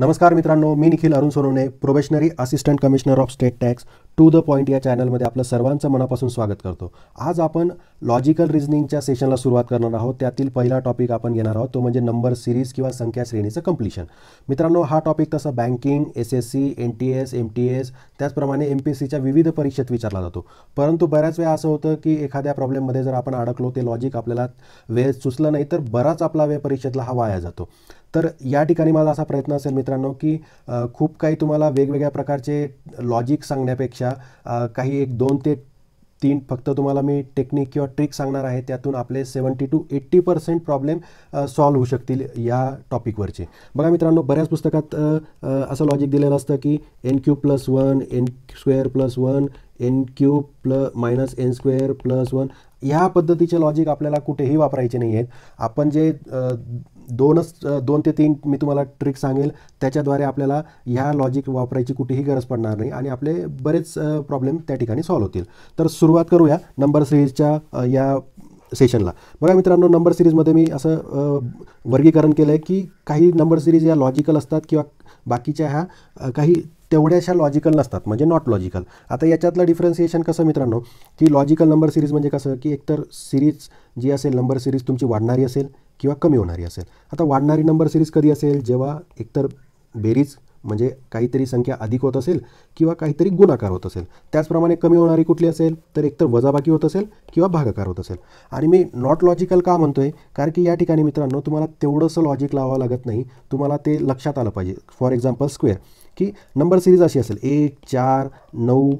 नमस्कार मित्रांनो मी Nikhil Arun Sonawane probationary assistant commissioner of state tax to the point या चॅनलमध्ये आपलं सर्वांचं मनापासून स्वागत करतो आज आपण लॉजिकल रिजनिंगच्या सेशनला सुरुवात करणार आहोत त्यातील पहिला टॉपिक आपण घेणार आहोत तो म्हणजे नंबर सिरीज किंवा संख्या श्रेणीचं कम्प्लिशन मित्रांनो हा टॉपिक तसा banking S S C N T S M T S त्याचप्रमाणे एम पी एस सीच्या विविध परीक्षेत विचारला जातो परंतु बऱ्याच वेळा असं होतं की एखाद्या प्रॉब्लेममध्ये जर आपण अडकलो ते लॉजिक आपल्याला वेळ सुचलं नाही तर बराच आपला वेळ परीक्षेतला हा वाया जातो तर या ठिकाणी माझा असा प्रयत्न असेल मित्रांनो की खूप काही तुम्हाला वेगवेगळ्या प्रकारचे लॉजिक सांगण्यापेक्षा काही एक दोन ते तीन फक्त तुम्हाला मी टेक्निक किंवा ट्रिक सांगणार आहे त्यातून आपले seventy two eighty percent problem solve होऊ शकतील या टॉपिकवरचे बघा मित्रांनो बऱ्याच पुस्तकात असं लॉजिक दिलेलं असतं की N Q plus one N square plus one N Q plus minus N square plus one ह्या पद्धतीचे लॉजिक आपल्याला कुठेही वापरायचे नाही आहेत आपण जे दोनच दोन ते तीन मी तुम्हाला ट्रिक सांगेल त्याच्याद्वारे आपल्याला ह्या लॉजिक वापरायची कुठेही गरज पडणार नाही आणि आपले बरेच प्रॉब्लेम त्या ठिकाणी सॉल्व्ह होतील तर सुरुवात करूया नंबर सिरीजच्या या सेशनला बघा मित्रांनो नंबर सिरीजमध्ये मी असं वर्गीकरण केलं आहे की काही नंबर सिरीज या लॉजिकल असतात किंवा बाकीच्या ह्या काही तेवढ्याशा लॉजिकल नसतात म्हणजे नॉट लॉजिकल आता याच्यातलं डिफरन्सिएशन कसं मित्रांनो की लॉजिकल नंबर सिरीज म्हणजे कसं की एकतर सिरीज जी असेल नंबर सिरीज तुमची वाढणारी असेल किंवा कमी होणारी असेल आता वाढणारी नंबर सिरीज कधी असेल जेव्हा एकतर बेरीज म्हणजे काहीतरी संख्या अधिक होत असेल किंवा काहीतरी गुणाकार होत असेल त्याचप्रमाणे कमी होणारी कुठली असेल तर एकतर वजाबाकी होत असेल किंवा भागाकार होत असेल आणि मी नॉट लॉजिकल का म्हणतो आहे कारण की या ठिकाणी मित्रांनो तुम्हाला तेवढंसं लॉजिक लावावं लागत नाही तुम्हाला ते लक्षात आलं पाहिजे फॉर एक्झाम्पल स्क्वेअर की नंबर सिरीज अशी असेल एक चार नऊ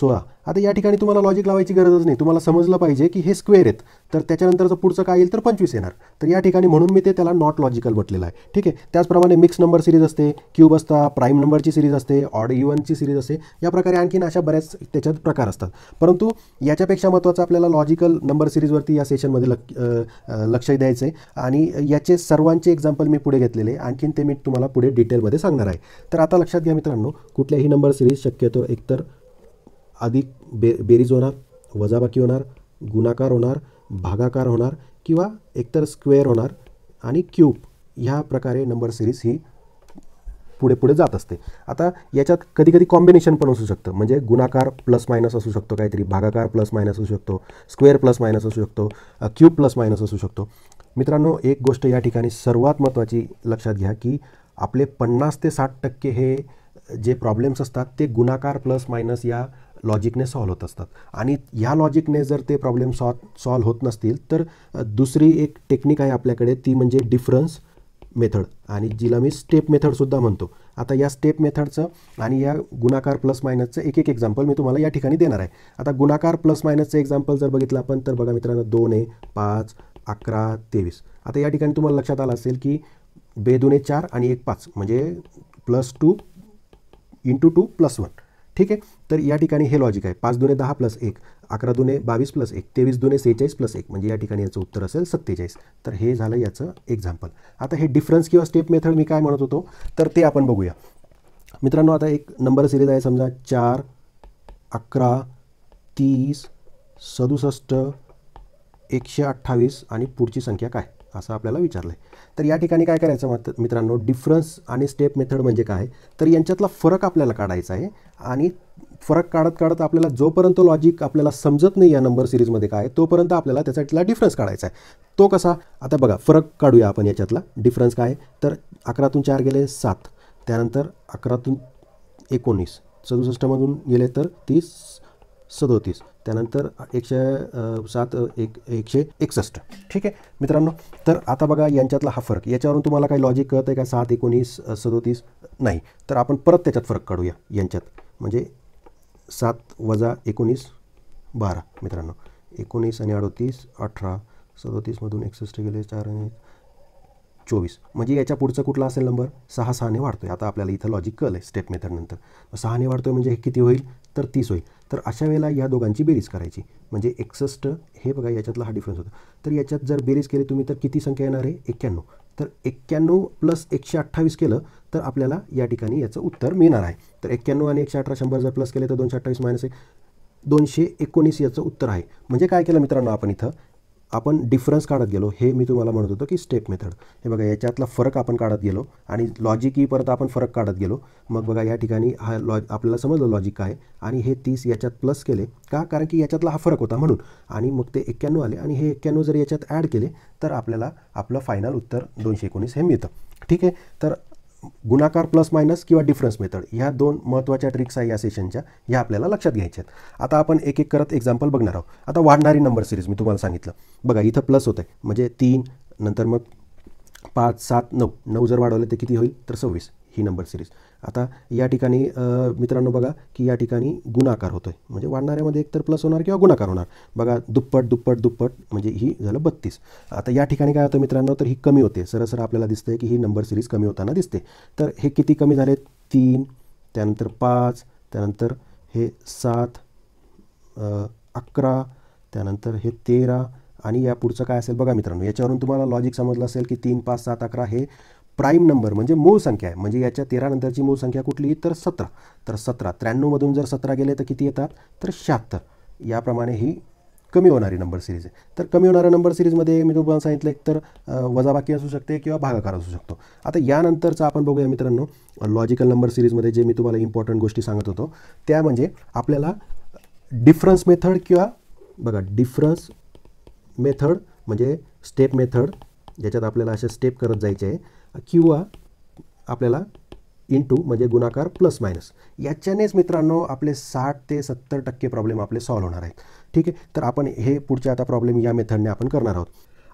सोळा आता या ठिकाणी तुम्हाला लॉजिक लावायची गरजच नाही तुम्हाला समजलं पाहिजे की हे स्क्वेअर आहेत तर त्याच्यानंतर जर पुढचं काय येईल तर पंचवीस येणार तर या ठिकाणी म्हणून मी ते त्याला नॉट लॉजिकल म्हटलेलं आहे ठीक आहे त्याचप्रमाणे मिक्स नंबर सिरीज असते क्यूब असता प्राईम नंबरची सिरीज असते ऑड वनची सिरीज असते या प्रकारे आणखीन अशा बऱ्याच त्याच्यात प्रकार असतात परंतु याच्यापेक्षा महत्त्वाचं आपल्याला लॉजिकल नंबर सिरीजवरती या सेशनमध्ये लक्ष लक्ष द्यायचं आहे आणि याचे सर्वांचे एक्झाम्पल मी पुढे घेतलेले आणखीन ते मी तुम्हाला पुढे डिटेलमध्ये सांगणार आहे तर आता लक्षात घ्या मित्रांनो कुठल्याही नंबर सिरीज शक्यतो एकतर अधिक बे बेरीज होणार वजाबाकी होणार गुणाकार होणार भागाकार होणार किंवा एकतर स्क्वेअर होणार आणि क्यूब ह्या प्रकारे नंबर सिरीज ही पुढे पुढे जात असते आता याच्यात कधी कधी कॉम्बिनेशन पण असू शकतं म्हणजे गुणाकार प्लस मायनस असू शकतो काहीतरी भागाकार प्लस मायनस असू शकतो स्क्वेअर प्लस मायनस असू शकतो क्यूब प्लस मायनस असू शकतो मित्रांनो एक गोष्ट या ठिकाणी सर्वात महत्त्वाची लक्षात घ्या की आपले पन्नास ते साठ टक्के हे जे प्रॉब्लेम्स असतात ते गुणाकार प्लस मायनस या लॉजिकने सॉल्व होत असतात आणि ह्या लॉजिकने जर ते प्रॉब्लेम सॉल्व सॉल्व्ह होत नसतील तर दुसरी एक टेक्निक आहे आपल्याकडे ती म्हणजे डिफरन्स मेथड आणि जिला मी स्टेप मेथडसुद्धा म्हणतो आता या स्टेप मेथडचं आणि या गुणाकार प्लस मायनसचं एक एक एक्झाम्पल मी तुम्हाला या ठिकाणी देणार आहे आता गुणाकार प्लस मायनसचं एक्झाम्पल जर बघितलं आपण तर बघा मित्रांनो दोन आहे पाच अकरा तेवीस आता या ठिकाणी तुम्हाला लक्षात आलं असेल की बेदुने चार आणि एक पाच म्हणजे plus two into two plus one ठीक आहे तर या ठिकाणी हे लॉजिक आहे पाच दुने दहा प्लस एक अकरा दुने बावीस प्लस एक तेवीस दुने सेहेचाळीस प्लस एक म्हणजे या ठिकाणी याचं उत्तर असेल सत्तेचाळीस तर हे झालं याचं एक्झाम्पल आता हे डिफरन्स किंवा स्टेप मेथड मी काय म्हणत होतो तर ते आपण बघूया मित्रांनो आता एक नंबर सिरीज आहे समजा चार अकरा तीस सदुसष्ट एकशे अठ्ठावीस आणि पुढची संख्या काय असं आपल्याला विचारलं आहे तर या ठिकाणी काय करायचं मत मित्रांनो डिफरन्स आणि स्टेप मेथड म्हणजे काय तर यांच्यातला फरक आपल्याला काढायचा आहे आणि फरक काढत काढत आपल्याला जोपर्यंत लॉजिक आपल्याला समजत नाही या नंबर सिरीजमध्ये काय तोपर्यंत आपल्याला त्याच्यातला डिफरन्स काढायचा आहे तो कसा आता बघा फरक काढूया आपण याच्यातला डिफरन्स काय तर अकरातून चार गेले सात त्यानंतर अकरातून एकोणीस सदुसष्टमधून गेले तर तीस सदोतीस त्यानंतर एकशे सात एक एकशे एकसष्ट ठीक आहे मित्रांनो तर आता बघा यांच्यातला हा फरक याच्यावरून तुम्हाला काही लॉजिक कळत आहे का सात एकोणीस सदोतीस नाही तर आपण परत त्याच्यात फरक काढूया यांच्यात म्हणजे सात वजा एकोणीस बारा मित्रांनो एकोणीस आणि अडतीस अठरा सदोतीसमधून एकसष्ट गेले चार आणि चोवीस म्हणजे याच्या पुढचं कुठला असेल नंबर सहा सहाने वाढतो आहे आता आपल्याला इथं लॉजिक कळलं आहे स्टेप मेथडनंतर सहाने वाढतो आहे म्हणजे हे किती होईल तर तीस होईल तर अशा वेळेला या दोघांची बेरीज करायची म्हणजे एकसष्ट हे बघा याच्यातला हा डिफरन्स होता तर याच्यात जर बेरीज केली तुम्ही तर किती संख्या येणार आहे एक्क्याण्णव तर एक्क्याण्णव प्लस एकशे अठ्ठावीस केलं तर आपल्याला या ठिकाणी याचं उत्तर मिळणार आहे तर एक्क्याण्णव आणि एकशे अठरा शंभर जर प्लस केले तर दोनशे अठ्ठावीस मायनस एक दोनशे एकोणीस याचं उत्तर आहे म्हणजे काय केलं मित्रांनो आपण इथं आपण डिफरन्स काढत गेलो हे मी तुम्हाला म्हणत होतो की स्टेप मेथड हे बघा याच्यातला फरक आपण काढत गेलो आणि लॉजिक ही परत आपण फरक काढत गेलो मग बघा या ठिकाणी हा लॉज आपल्याला समजलं लॉजिक काय आणि हे तीस याच्यात प्लस केले का कारण की याच्यातला हा फरक होता म्हणून आणि मग ते एक्क्याण्णव आले आणि हे एक्क्याण्णव जर याच्यात ॲड केले तर आपल्याला आपलं फायनल उत्तर दोनशे एकोणीस हे मिळतं ठीक आहे तर गुणाकार प्लस मायनस किंवा डिफरन्स मेथड ह्या दोन महत्त्वाच्या ट्रिक्स आहे या सेशनच्या ह्या आपल्याला लक्षात घ्यायच्या आहेत आता आपण एक एक करत एक्झाम्पल बघणार आहोत आता वाढणारी नंबर सिरीज मी तुम्हाला सांगितलं बघा इथं प्लस होतं आहे म्हणजे तीन नंतर मग पाच सात नऊ नऊ जर वाढवलं तर किती होईल तर सव्वीस ही नंबर सिरीज आता या ठिकाणी मित्रांनो बघा की या ठिकाणी गुणाकार होतोय म्हणजे वाढणाऱ्यामध्ये एकतर प्लस होणार किंवा गुणाकार होणार बघा दुप्पट दुप्पट दुप्पट म्हणजे ही झालं बत्तीस आता या ठिकाणी काय होतं मित्रांनो तर ही कमी होते सरसर आपल्याला दिसतंय की ही नंबर सिरीज कमी होताना दिसते तर हे किती कमी झाले तीन त्यानंतर पाच त्यानंतर हे सात अकरा त्यानंतर हे तेरा आणि या पुढचं काय असेल बघा मित्रांनो याच्यावरून तुम्हाला लॉजिक समजलं असेल की तीन पाच सात अकरा हे प्राईम नंबर म्हणजे मूळ संख्या आहे म्हणजे याच्या तेरा नंतरची मूळ संख्या कुठली तर सतरा तर सतरा त्र्याण्णवमधून जर सतरा गेले तर किती येतात तर शहात्तर याप्रमाणे ही कमी होणारी नंबर सिरीज आहे तर कमी होणाऱ्या नंबर सिरीजमध्ये मी तुम्हाला सांगितलं एक तर वजाबाकी असू शकते किंवा भागाकार असू शकतो आता यानंतरचा आपण बघूया मित्रांनो लॉजिकल नंबर सिरीजमध्ये जे मी तुम्हाला इम्पॉर्टंट गोष्टी सांगत होतो त्या म्हणजे आपल्याला डिफरन्स मेथड किंवा बघा डिफरन्स मेथड म्हणजे स्टेप मेथड ज्याच्यात आपल्याला असे स्टेप करत जायचे आहे किंवा आपल्याला टू म्हणजे गुणाकार प्लस मायनस याच्यानेच मित्रांनो आपले साठ ते सत्तर टक्के प्रॉब्लेम आपले सॉल्व्ह होणार आहेत ठीक आहे तर आपण हे पुढचे आता प्रॉब्लेम या मेथडने आपण करणार आहोत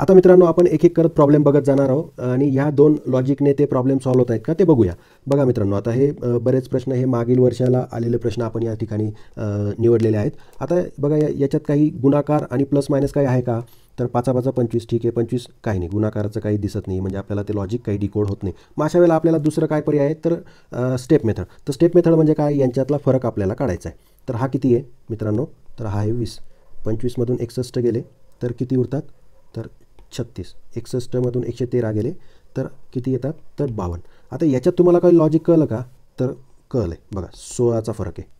आता मित्रांनो आपण एक एक करत प्रॉब्लेम बघत जाणार आहोत आणि ह्या दोन लॉजिकने ते प्रॉब्लेम सॉल्व्ह होत आहेत का ते बघूया बघा मित्रांनो आता हे बरेच प्रश्न हे मागील वर्षाला आलेले प्रश्न आपण या ठिकाणी निवडलेले आहेत आता बघा याच्यात काही गुणाकार आणि प्लस मायनस काही आहे का तर पाचा पाचा पंचवीस ठीक आहे पंचवीस काही नाही गुणाकाराचं काही दिसत नाही म्हणजे आपल्याला ते लॉजिक काही डिकोड होत नाही मग अशा वेळेला आपल्याला दुसरं काय पर्याय आहे तर स्टेप मेथड तर स्टेप मेथड म्हणजे काय यांच्यातला फरक आपल्याला काढायचा आहे तर हा किती आहे मित्रांनो तर हा आहे वीस पंचवीसमधून एकसष्ट गेले तर किती उरतात तर छत्तीस एकसष्टमधून एकशे तेरा गेले तर किती येतात तर बावन्न आता याच्यात तुम्हाला काही लॉजिक कळलं का तर कळलं आहे बघा सोळाचा फरक आहे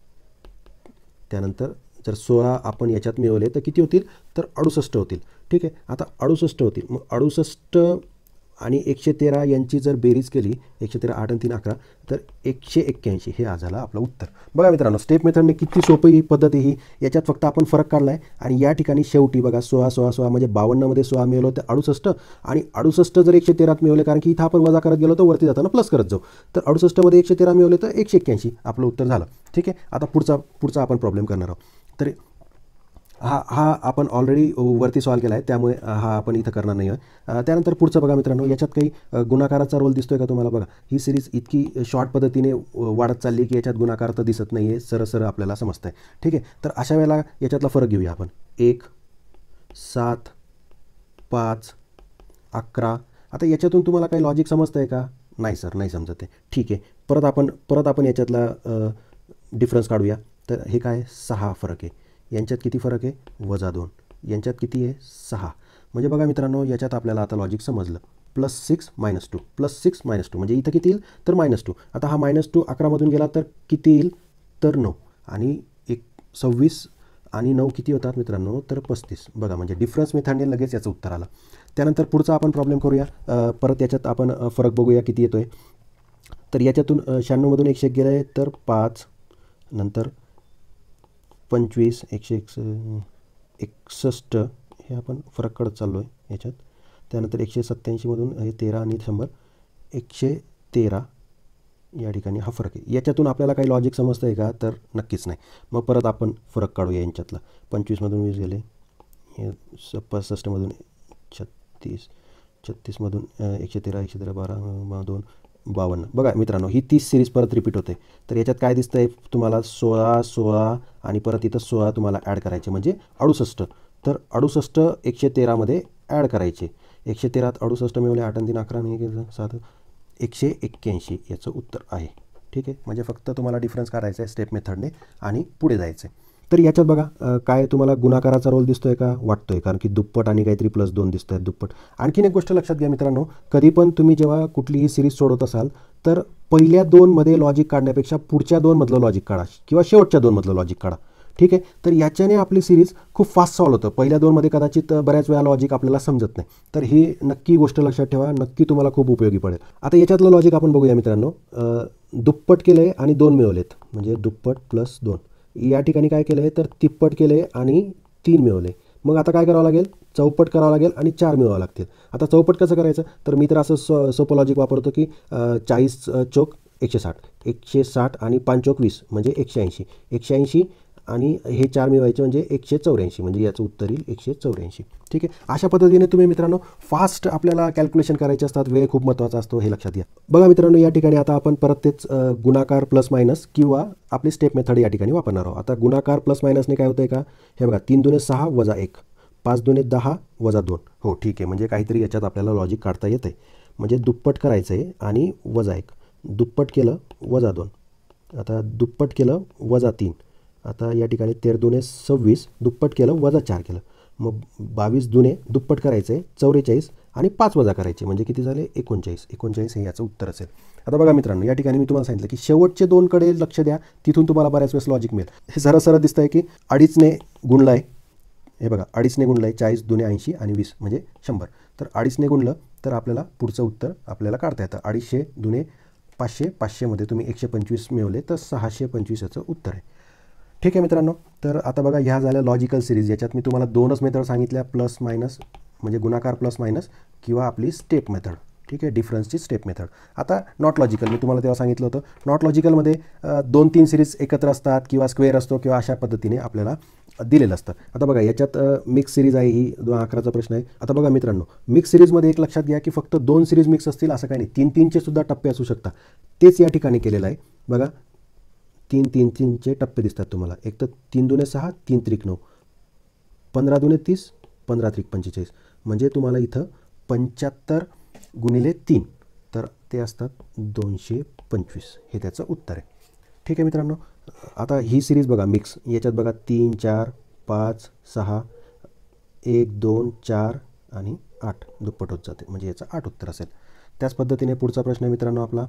त्यानंतर जर सोळा आपण याच्यात मिळवले तर किती होतील तर अडुसष्ट होतील ठीक आहे आता अडुसष्ट होतील मग अडुसष्ट आणि एकशे तेरा यांची जर बेरीज केली एकशे तेरा आठ आणि तीन अकरा तर एकशे एक्क्याऐंशी हे आज झालं आपलं उत्तर बघा मित्रांनो स्टेप मेथडने किती सोपी ही पद्धत ही याच्यात फक्त आपण फरक काढला आहे आणि या ठिकाणी शेवटी बघा सोळा सोळा सोळा म्हणजे बावन्नमध्ये सोळा मिळवलं तर अडुसष्ट आणि अडुसष्ट जर एकशे तेरात मिळवले कारण की इथं आपण वजा करत गेलो तर वरती जाताना प्लस करत जाऊ तर अडुसष्टमध्ये एकशे तेरा मिळवले तर एकशे एक्क्याऐंशी आपलं उत्तर झालं ठीक आहे आता पुढचा पुढचा आपण प्रॉब्लेम करणार आहोत तर हा हा आपण ऑलरेडी वरती सॉल्व केला आहे त्यामुळे हा आपण इथं करणार नाही आहे त्यानंतर पुढचं बघा मित्रांनो याच्यात काही गुणाकाराचा रोल दिसतोय का तुम्हाला बघा ही सिरीज इतकी शॉर्ट पद्धतीने वाढत चालली की याच्यात गुणाकार तर दिसत नाही आहे सरळ सरळ आपल्याला समजतं आहे ठीक आहे तर अशा वेळेला याच्यातला फरक घेऊया आपण एक सात पाच अकरा आता याच्यातून तुम्हाला काही लॉजिक समजतं आहे का नाही सर नाही समजत आहे ठीक आहे परत आपण परत आपण याच्यातला डिफरन्स काढूया तर हे काय सहा फरक आहे यांच्यात किती फरक आहे वजा दोन यांच्यात किती आहे सहा म्हणजे बघा मित्रांनो याच्यात आपल्याला आता लॉजिक समजलं plus six minus two plus six minus two म्हणजे इथं किती येईल तर मायनस टू आता हा मायनस टू अकरामधून गेला तर किती येईल तर नऊ आणि एक सव्वीस आणि नऊ किती होतात मित्रांनो तर पस्तीस बघा म्हणजे डिफरन्स मेथडने लगेच याचं उत्तर आलं त्यानंतर पुढचा आपण प्रॉब्लेम करूया परत याच्यात आपण फरक बघूया किती येतो आहे तर याच्यातून शहाण्णवमधून एकशे गेलं आहे तर पाच नंतर पंचवीस एकशे एकस एकसष्ट हे आपण फरक काढत चाललो आहे याच्यात त्यानंतर एकशे सत्त्याऐंशीमधून हे तेरा आणि शंभर एकशे तेरा या ठिकाणी हा फरक आहे याच्यातून आपल्याला काही लॉजिक समजतं आहे का तर नक्कीच नाही मग परत आपण फरक काढूया यांच्यातला पंचवीसमधून वीस गेले स पासष्टमधून छत्तीस छत्तीसमधून एकशे तेरा एकशे तेरा बारा दोन बावन्न बघा मित्रांनो ही तीस सिरीज परत रिपीट होते तर याच्यात काय दिसतं आहे तुम्हाला सोळा सोळा आणि परत इथं सोळा तुम्हाला ॲड करायचे म्हणजे अडुसष्ट तर अडुसष्ट एकशे तेरामध्ये ॲड करायचे एकशे तेरात अडुसष्ट मिळवले आठ तीन अकरा नाही सात एकशे एक्क्याऐंशी याचं उत्तर आहे ठीक आहे म्हणजे फक्त तुम्हाला डिफरन्स करायचा आहे स्टेप मेथडने आणि पुढे जायचं आहे तर याच्यात बघा काय तुम्हाला गुणाकाराचा रोल दिसतोय का वाटतोय कारण की दुप्पट आणि काहीतरी प्लस दोन दिसत आहेत दुप्पट आणखीन एक गोष्ट लक्षात घ्या मित्रांनो कधी पण तुम्ही जेव्हा कुठलीही सिरीज सोडवत असाल तर पहिल्या दोनमध्ये लॉजिक काढण्यापेक्षा पुढच्या दोनमधलं लॉजिक काढा किंवा शेवटच्या दोनमधलं लॉजिक काढा ठीक आहे तर याच्याने आपली सिरीज खूप फास्ट सॉल्व होतं पहिल्या दोनमध्ये कदाचित बऱ्याच वेळा लॉजिक आपल्याला समजत नाही तर ही नक्की गोष्ट लक्षात ठेवा नक्की तुम्हाला खूप उपयोगी पडेल आता याच्यातलं लॉजिक आपण बघूया मित्रांनो दुप्पट केलं आहे आणि दोन मिळवलेत म्हणजे दुप्पट प्लस दोन या ठिकाणी काय केलं आहे तर तिप्पट केलं आहे आणि तीन मिळवले मग आता काय करावं लागेल चौपट करावं लागेल आणि चार मिळवावं लागतील आता चौपट कसं करायचं तर मी तर असं सो सोपं लॉजिक वापरतो की चाळीस चौक एकशे साठ एकशे साठ आणि पाच चोक वीस म्हणजे एकशे ऐंशी एकशे ऐंशी आणि हे चार मिळवायचे म्हणजे एकशे चौऱ्याऐंशी म्हणजे याचं उत्तर येईल एकशे चौऱ्याऐंशी ठीक आहे अशा पद्धतीने तुम्ही मित्रांनो फास्ट आपल्याला कॅल्क्युलेशन करायचे असतात वेळ खूप महत्त्वाचा असतो हे लक्षात घ्या बघा मित्रांनो या ठिकाणी आता आपण परत तेच गुणाकार प्लस मायनस किंवा आपली स्टेप मेथड या ठिकाणी वापरणार आहोत आता गुणाकार प्लस मायनसने काय होतं आहे का हे बघा तीन दुने सहा वजा एक पाच दुने दहा वजा दोन हो ठीक आहे म्हणजे काहीतरी याच्यात आपल्याला लॉजिक काढता येते आहे म्हणजे दुप्पट करायचं आहे आणि वजा एक दुप्पट केलं वजा दोन आता दुप्पट केलं वजा तीन आता या ठिकाणी तेर दुने सव्वीस दुप्पट केलं वजा चार केलं मग बावीस दुने दुप्पट करायचं आहे चौवेचाळीस आणि पाच वजा करायचे म्हणजे किती झाले एकोणचाळीस एकोणचाळीस हे याचं उत्तर असेल आता बघा मित्रांनो या ठिकाणी मी तुम्हाला सांगितलं की शेवटचे दोनकडे लक्ष द्या तिथून तुम्हाला बऱ्याच वेळेस लॉजिक मिळेल हे सरळ सरळ दिसतं आहे की अडीचने गुणलं आहे हे बघा अडीचने गुणलं आहे चाळीस दुने ऐंशी आणि वीस म्हणजे शंभर तर अडीचने गुणलं तर आपल्याला पुढचं उत्तर आपल्याला काढता येतं अडीचशे दुने पाचशे पाचशेमध्ये तुम्ही एकशे पंचवीस मिळवले तर सहाशे पंचवीस याचं उत्तर आहे ठीक आहे मित्रांनो तर आता बघा ह्या झाल्या लॉजिकल सिरीज याच्यात मी तुम्हाला दोनच मेथड सांगितल्या प्लस मायनस म्हणजे गुणाकार प्लस मायनस किंवा आपली स्टेप मेथड ठीक आहे डिफरन्सची स्टेप मेथड आता नॉट लॉजिकल मी तुम्हाला तेव्हा सांगितलं होतं नॉट लॉजिकलमध्ये दोन तीन सिरीज एकत्र असतात किंवा स्क्वेअर असतो किंवा अशा पद्धतीने आपल्याला दिलेलं असतं आता बघा याच्यात मिक्स सिरीज आहे ही दोन अकराचा प्रश्न आहे आता बघा मित्रांनो मिक्स सिरीजमध्ये एक लक्षात घ्या की फक्त दोन सिरीज मिक्स असतील असं काही नाही तीन तीनचे सुद्धा टप्पे असू शकतात तेच या ठिकाणी केलेलं आहे बघा तीन तीन तीनचे टप्पे दिसतात तुम्हाला एक तर तीन दुने सहा तीन त्रिक नऊ पंधरा दुने तीस पंधरा त्रिक पंचेचाळीस म्हणजे तुम्हाला इथं पंच्याहत्तर गुणिले तीन तर ते असतात दोनशे पंचवीस हे त्याचं उत्तर आहे ठीक आहे मित्रांनो आता ही सिरीज बघा मिक्स याच्यात बघा तीन चार पाच सहा एक दोन चार आणि आठ दुप्पट होत जाते म्हणजे याचं आठ उत्तर असेल त्याच पद्धतीने पुढचा प्रश्न आहे मित्रांनो आपला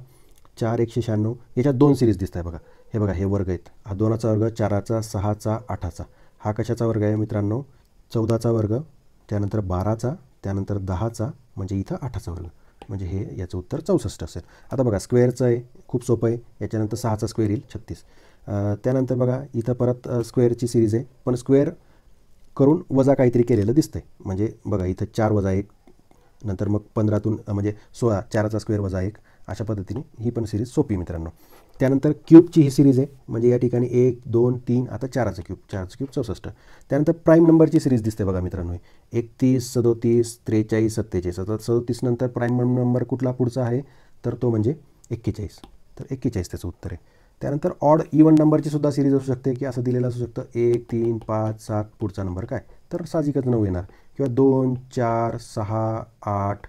चार एकशे शहाण्णव याच्यात दोन सिरीज दिसत आहे बघा हे बघा हे वर्ग आहेत हा दोनाचा वर्ग चाराचा सहाचा आठाचा हा कशाचा वर्ग आहे मित्रांनो चौदाचा वर्ग त्यानंतर बाराचा त्यानंतर दहाचा म्हणजे इथं आठाचा वर्ग म्हणजे हे याचं उत्तर चौसष्ट असेल आता बघा स्क्वेअरचं आहे खूप सोपं आहे याच्यानंतर सहाचा स्क्वेअर येईल छत्तीस त्यानंतर बघा इथं परत स्क्वेअरची सिरीज आहे पण स्क्वेअर करून वजा काहीतरी केलेलं दिसतंय म्हणजे बघा इथं चार वजा एक नंतर मग पंधरातून म्हणजे सोळा चाराचा स्क्वेअर वजा एक अशा पद्धतीने ही पण सिरीज सोपी मित्रांनो त्यानंतर क्यूबची ही सिरीज आहे म्हणजे या ठिकाणी एक दोन तीन आता चाराचा क्यूब चारचा क्यूब चौसष्ट त्यानंतर प्राईम नंबरची सिरीज दिसते बघा मित्रांनो एकतीस सदोतीस त्रेचाळीस सत्तेचाळीस आता सदोतीस नंतर प्राईम नंबर कुठला पुढचा आहे तर तो म्हणजे एक्केचाळीस तर एक्केचाळीस त्याचं उत्तर आहे त्यानंतर ऑड इवन नंबरची सुद्धा सिरीज असू शकते की असं दिलेलं असू शकतं एक तीन पाच सात पुढचा नंबर काय तर साजिकच नऊ येणार किंवा दोन चार सहा आठ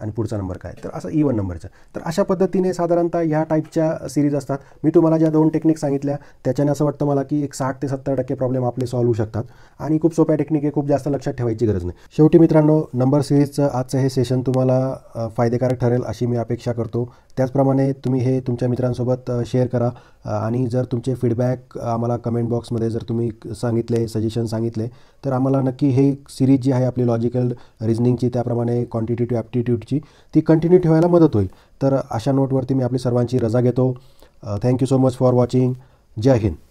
आणि पुढचा नंबर काय तर असं इवन e नंबरचा तर अशा पद्धतीने साधारणतः ह्या टाईपच्या सिरीज असतात मी तुम्हाला ज्या दोन टेक्निक सांगितल्या त्याच्याने असं वाटतं मला की एक साठ ते सत्तर टक्के प्रॉब्लेम आपले सॉल्व होऊ शकतात आणि खूप सोप्या टेक्निक आहे खूप जास्त लक्षात ठेवायची गरज नाही शेवटी मित्रांनो नंबर सिरीजचं आजचं हे सेशन तुम्हाला फायदेकारक ठरेल अशी मी अपेक्षा करतो त्याचप्रमाणे तुम्ही हे तुमच्या मित्रांसोबत शेअर करा आणि जर तुमचे फीडबॅक आम्हाला कमेंट बॉक्समध्ये जर तुम्ही सांगितले सजेशन सांगितले तर आम्हाला नक्की हे सिरीज जी आहे आपली लॉजिकल रिजनिंगची त्याप्रमाणे क्वांटिटेटिव्ह ॲप्टिट्यूड ची ती कंटिन्यू ठेवायला मदत होईल तर अशा नोटवरती मी आपली सर्वांची रजा घेतो thank you so much for watching जय हिंद